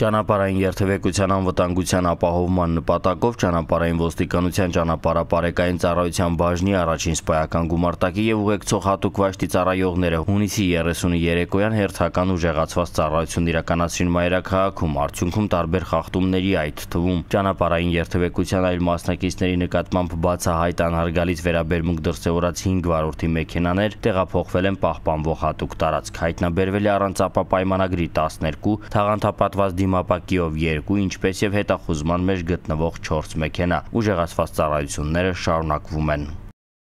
Ճանապարհային երթևեկության անվտանգության ապահովման նպատակով ճանապարհային ոստիկանության ճանապարհապարեկային ծառայության բաժնի առաջին սպայական գումարտակի եւ ուղեկցող հատուկ վաշտի ծառայողները հունիսի 30-ի երեկոյան հերթական ուժեղացված ծառայությունն իրականացրին Մայրաքաղաքում, արդյունքում տարբեր խախտումների այդ թվում ճանապարհային երթևեկության այլ մասնակիցների նկատմամբ բացահայտ անհարգալից վերաբերմունք դրսևորած 5 վարորդի մեքենաներ տեղափոխվել են պահպանվող հատուկ տարածք։ Հայտնաբերվել է առանց ապա պայմանագրի 12 թաղանթապատված դիմապակիով 2, ինչպես եւ հետախուզման մեջ գտնվող 4 մեքենա։ Ուժեղացված ծառայությունները շարունակվում են։